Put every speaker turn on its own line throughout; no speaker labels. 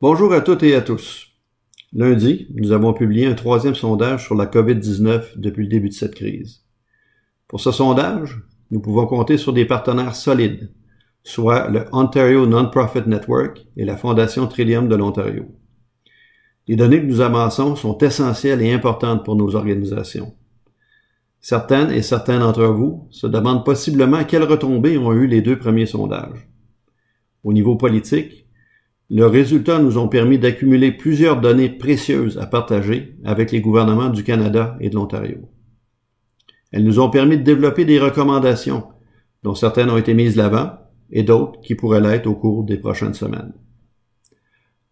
Bonjour à toutes et à tous. Lundi, nous avons publié un troisième sondage sur la COVID-19 depuis le début de cette crise. Pour ce sondage, nous pouvons compter sur des partenaires solides, soit le Ontario Non-Profit Network et la Fondation Trillium de l'Ontario. Les données que nous amassons sont essentielles et importantes pour nos organisations. Certaines et certains d'entre vous se demandent possiblement quelles retombées ont eu les deux premiers sondages. Au niveau politique, leurs résultats nous ont permis d'accumuler plusieurs données précieuses à partager avec les gouvernements du Canada et de l'Ontario. Elles nous ont permis de développer des recommandations, dont certaines ont été mises l'avant et d'autres qui pourraient l'être au cours des prochaines semaines.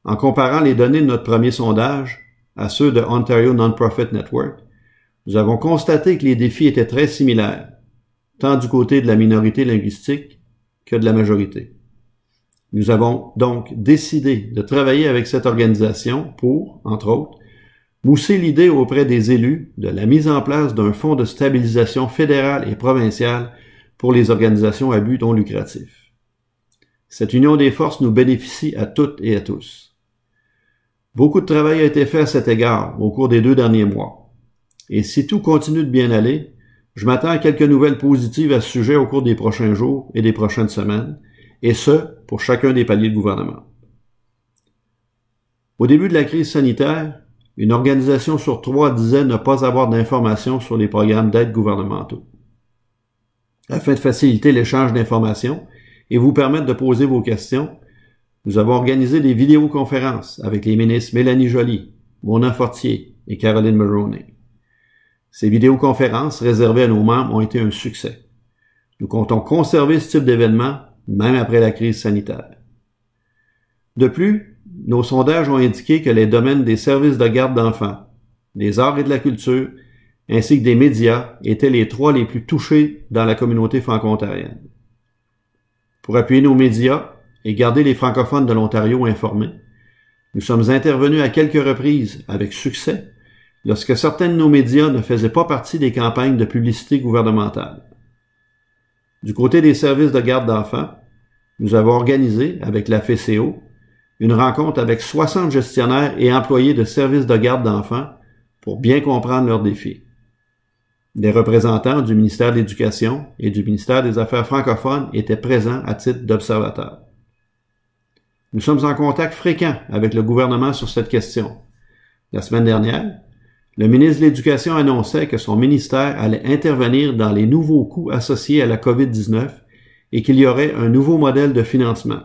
En comparant les données de notre premier sondage à ceux de Ontario Nonprofit Network, nous avons constaté que les défis étaient très similaires, tant du côté de la minorité linguistique que de la majorité. Nous avons donc décidé de travailler avec cette organisation pour, entre autres, mousser l'idée auprès des élus de la mise en place d'un fonds de stabilisation fédéral et provincial pour les organisations à but non lucratif. Cette union des forces nous bénéficie à toutes et à tous. Beaucoup de travail a été fait à cet égard au cours des deux derniers mois. Et si tout continue de bien aller, je m'attends à quelques nouvelles positives à ce sujet au cours des prochains jours et des prochaines semaines, et ce, pour chacun des paliers de gouvernement. Au début de la crise sanitaire, une organisation sur trois disait ne pas avoir d'informations sur les programmes d'aide gouvernementaux. Afin de faciliter l'échange d'informations et vous permettre de poser vos questions, nous avons organisé des vidéoconférences avec les ministres Mélanie Joly, Mona Fortier et Caroline Mulroney. Ces vidéoconférences réservées à nos membres ont été un succès. Nous comptons conserver ce type d'événement même après la crise sanitaire. De plus, nos sondages ont indiqué que les domaines des services de garde d'enfants, des arts et de la culture, ainsi que des médias étaient les trois les plus touchés dans la communauté franco-ontarienne. Pour appuyer nos médias et garder les francophones de l'Ontario informés, nous sommes intervenus à quelques reprises avec succès lorsque certains de nos médias ne faisaient pas partie des campagnes de publicité gouvernementale. Du côté des services de garde d'enfants, nous avons organisé, avec la FCO une rencontre avec 60 gestionnaires et employés de services de garde d'enfants pour bien comprendre leurs défis. Des représentants du ministère de l'Éducation et du ministère des Affaires francophones étaient présents à titre d'observateurs. Nous sommes en contact fréquent avec le gouvernement sur cette question. La semaine dernière, le ministre de l'Éducation annonçait que son ministère allait intervenir dans les nouveaux coûts associés à la COVID-19 et qu'il y aurait un nouveau modèle de financement.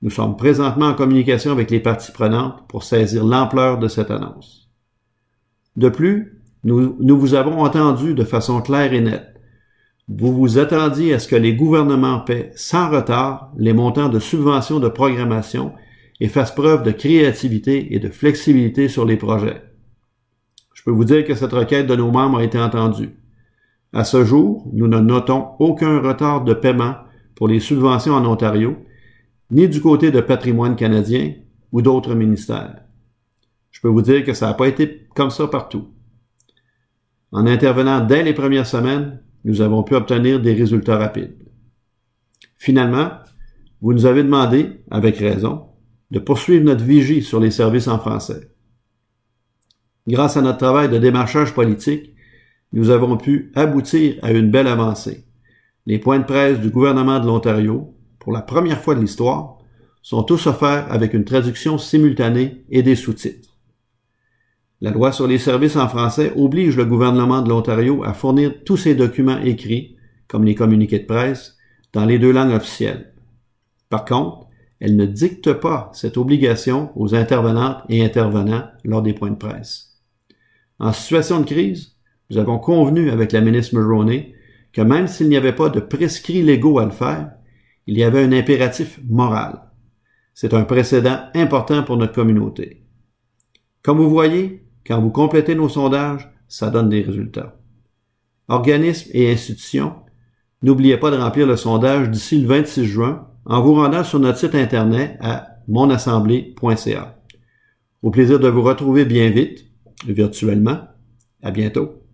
Nous sommes présentement en communication avec les parties prenantes pour saisir l'ampleur de cette annonce. De plus, nous, vous avons entendu de façon claire et nette. Vous vous attendiez à ce que les gouvernements paient sans retard les montants de subventions de programmation et fassent preuve de créativité et de flexibilité sur les projets. Je peux vous dire que cette requête de nos membres a été entendue. À ce jour, nous ne notons aucun retard de paiement pour les subventions en Ontario, ni du côté de patrimoine canadien ou d'autres ministères. Je peux vous dire que ça n'a pas été comme ça partout. En intervenant dès les premières semaines, nous avons pu obtenir des résultats rapides. Finalement, vous nous avez demandé, avec raison, de poursuivre notre vigie sur les services en français. Grâce à notre travail de démarchage politique, nous avons pu aboutir à une belle avancée. Les points de presse du gouvernement de l'Ontario, pour la première fois de l'histoire, sont tous offerts avec une traduction simultanée et des sous-titres. La loi sur les services en français oblige le gouvernement de l'Ontario à fournir tous ses documents écrits, comme les communiqués de presse, dans les deux langues officielles. Par contre, elle ne dicte pas cette obligation aux intervenantes et intervenants lors des points de presse. En situation de crise, nous avons convenu avec la ministre Mulroney que même s'il n'y avait pas de prescrits légaux à le faire, il y avait un impératif moral. C'est un précédent important pour notre communauté. Comme vous voyez, quand vous complétez nos sondages, ça donne des résultats. Organismes et institutions, n'oubliez pas de remplir le sondage d'ici le 26 juin en vous rendant sur notre site internet à monassemblée.ca. Au plaisir de vous retrouver bien vite virtuellement. À bientôt.